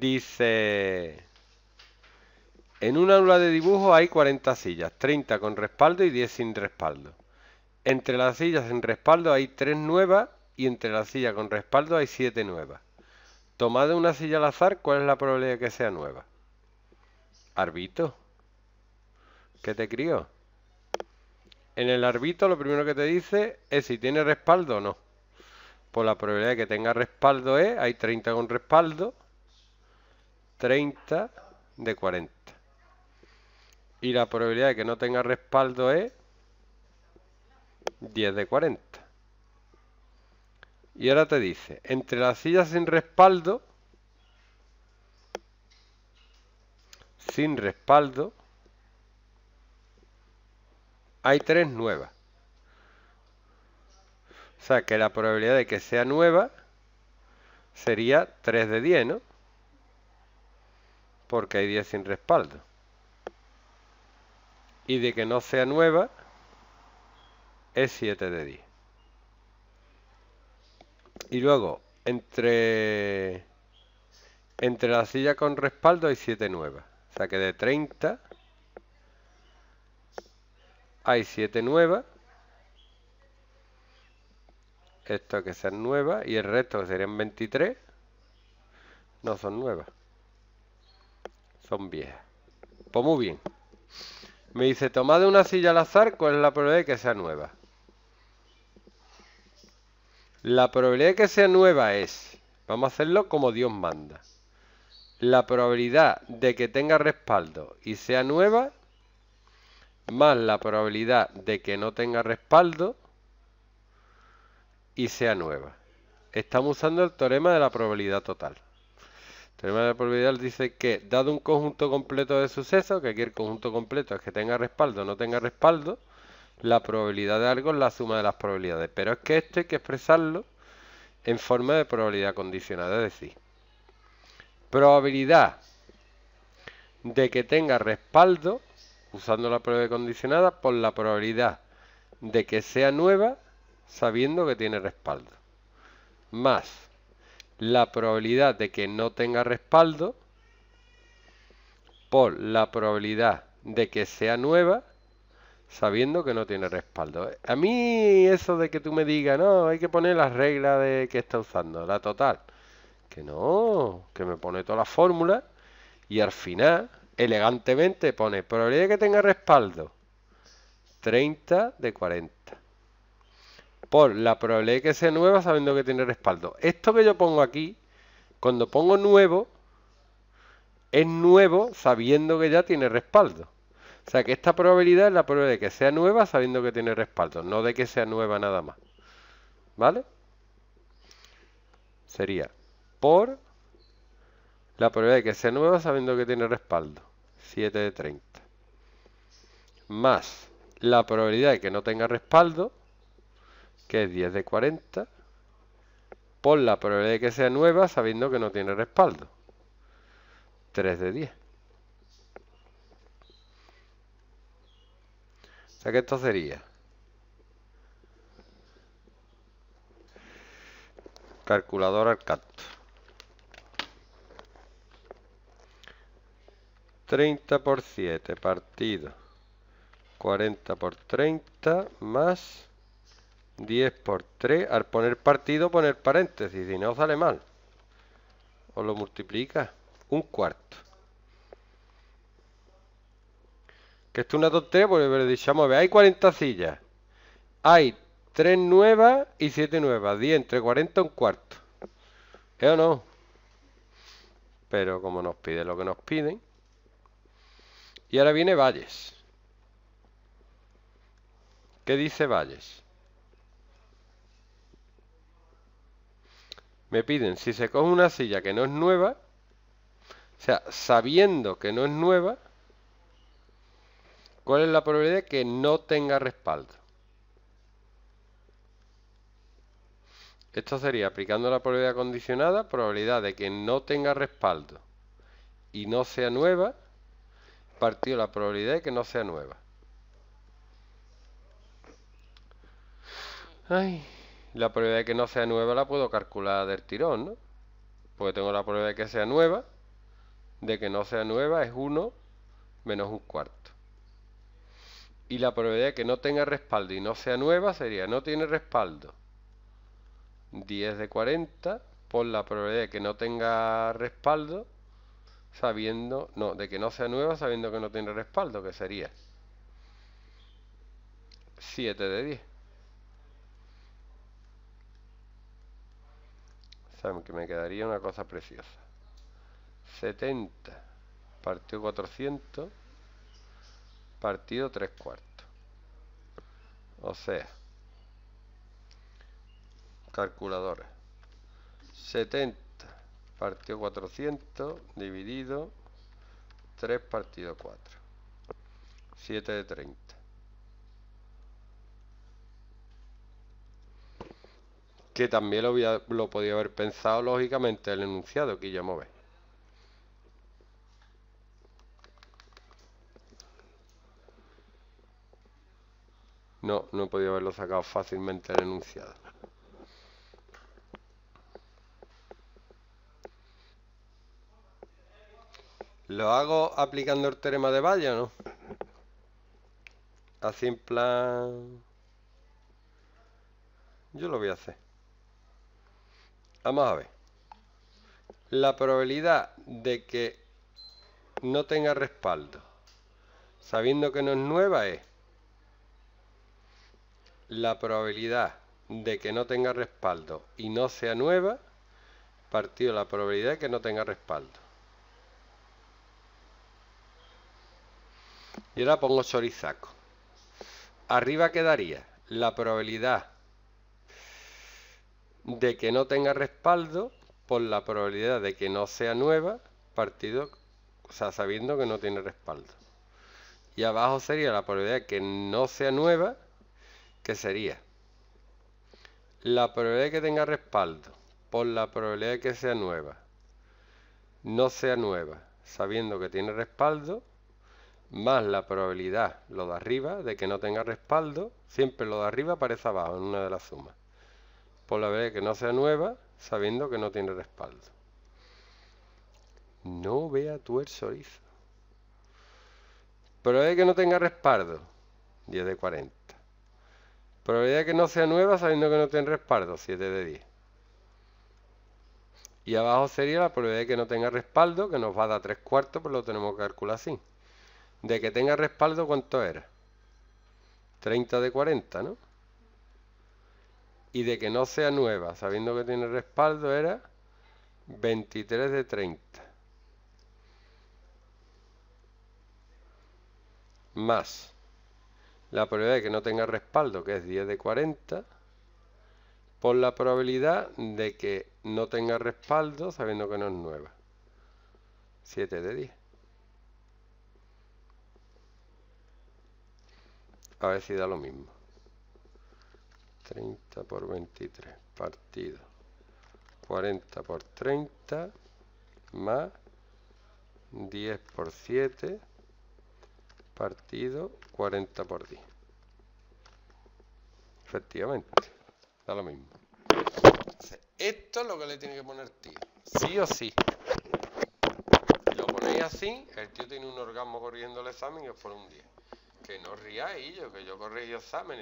Dice, en un aula de dibujo hay 40 sillas, 30 con respaldo y 10 sin respaldo. Entre las sillas sin respaldo hay 3 nuevas y entre las sillas con respaldo hay 7 nuevas. Tomad una silla al azar, ¿cuál es la probabilidad de que sea nueva? Arbito. ¿Qué te crió? En el arbito lo primero que te dice es si tiene respaldo o no. Pues la probabilidad de que tenga respaldo es, hay 30 con respaldo 30 de 40. Y la probabilidad de que no tenga respaldo es 10 de 40. Y ahora te dice, entre las sillas sin respaldo, sin respaldo, hay tres nuevas. O sea que la probabilidad de que sea nueva sería 3 de 10, ¿no? porque hay 10 sin respaldo. Y de que no sea nueva, es 7 de 10. Y luego, entre, entre la silla con respaldo hay 7 nuevas. O sea que de 30 hay 7 nuevas. Esto que sean nueva y el resto que serían 23 no son nuevas. Son viejas. Pues muy bien. Me dice, tomad una silla al azar, ¿cuál es la probabilidad de que sea nueva? La probabilidad de que sea nueva es, vamos a hacerlo como Dios manda. La probabilidad de que tenga respaldo y sea nueva, más la probabilidad de que no tenga respaldo y sea nueva. Estamos usando el teorema de la probabilidad total. Teorema de probabilidad dice que, dado un conjunto completo de sucesos, que aquí el conjunto completo es que tenga respaldo o no tenga respaldo, la probabilidad de algo es la suma de las probabilidades. Pero es que esto hay que expresarlo en forma de probabilidad condicionada, es decir, probabilidad de que tenga respaldo, usando la prueba condicionada, por la probabilidad de que sea nueva, sabiendo que tiene respaldo, más la probabilidad de que no tenga respaldo por la probabilidad de que sea nueva sabiendo que no tiene respaldo. A mí eso de que tú me digas, no, hay que poner las reglas de que está usando, la total. Que no, que me pone toda la fórmula y al final, elegantemente, pone probabilidad de que tenga respaldo. 30 de 40 por la probabilidad de que sea nueva sabiendo que tiene respaldo. Esto que yo pongo aquí, cuando pongo nuevo, es nuevo sabiendo que ya tiene respaldo. O sea que esta probabilidad es la probabilidad de que sea nueva sabiendo que tiene respaldo, no de que sea nueva nada más. ¿Vale? Sería por la probabilidad de que sea nueva sabiendo que tiene respaldo. 7 de 30. Más la probabilidad de que no tenga respaldo, que es 10 de 40, por la probabilidad de que sea nueva sabiendo que no tiene respaldo. 3 de 10. O sea que esto sería. Calculador al canto. 30 por 7 partido 40 por 30 más 10 por 3. Al poner partido, poner paréntesis. Y no sale mal. O lo multiplica. Un cuarto. Que esto es una tontería porque le ver, hay 40 sillas. Hay 3 nuevas y 7 nuevas. 10 entre 40 un cuarto. ¿Eh o no? Pero como nos pide lo que nos piden. Y ahora viene Valles. ¿Qué dice Valles? me piden si se coge una silla que no es nueva, o sea, sabiendo que no es nueva, ¿cuál es la probabilidad de que no tenga respaldo? Esto sería aplicando la probabilidad condicionada, probabilidad de que no tenga respaldo y no sea nueva, partido la probabilidad de que no sea nueva. Ay la probabilidad de que no sea nueva la puedo calcular del tirón, ¿no? Porque tengo la probabilidad de que sea nueva, de que no sea nueva es 1 menos un cuarto. Y la probabilidad de que no tenga respaldo y no sea nueva sería, no tiene respaldo, 10 de 40 por la probabilidad de que no tenga respaldo, sabiendo, no, de que no sea nueva sabiendo que no tiene respaldo, que sería 7 de 10. Saben que me quedaría una cosa preciosa. 70 partido 400 partido 3 cuartos. O sea, calculadora. 70 partido 400 dividido 3 partido 4. 7 de 30. que también lo, podía haber pensado lógicamente el enunciado que ya mueve. No, no podía haberlo sacado fácilmente el enunciado. ¿Lo hago aplicando el teorema de Valle no? Así en plan... Yo lo voy a hacer. Vamos a ver. La probabilidad de que no tenga respaldo, sabiendo que no es nueva, es la probabilidad de que no tenga respaldo y no sea nueva, partido la probabilidad de que no tenga respaldo. Y ahora pongo chorizaco. Arriba quedaría la probabilidad de que no tenga respaldo por la probabilidad de que no sea nueva, partido, o sea, sabiendo que no tiene respaldo. Y abajo sería la probabilidad de que no sea nueva, que sería la probabilidad de que tenga respaldo por la probabilidad de que sea nueva, no sea nueva, sabiendo que tiene respaldo, más la probabilidad, lo de arriba, de que no tenga respaldo, siempre lo de arriba aparece abajo en una de las sumas por la vez que no sea nueva, sabiendo que no tiene respaldo. No vea tu erizo. Probabilidad de que no tenga respaldo, 10 de 40. Probabilidad de que no sea nueva, sabiendo que no tiene respaldo, 7 de 10. Y abajo sería la probabilidad de que no tenga respaldo, que nos va a dar 3 cuartos, pero pues lo tenemos que calcular así. De que tenga respaldo, ¿cuánto era? 30 de 40, ¿no? y de que no sea nueva, sabiendo que tiene respaldo, era 23 de 30. Más la probabilidad de que no tenga respaldo, que es 10 de 40, por la probabilidad de que no tenga respaldo, sabiendo que no es nueva. 7 de 10. A ver si da lo mismo. 30 por 23 partido 40 por 30 más 10 por 7 partido 40 por 10 efectivamente da lo mismo esto es lo que le tiene que poner tío sí o sí lo ponéis así el tío tiene un orgasmo corriendo el examen y os pone un 10 que no ríais yo que yo el examen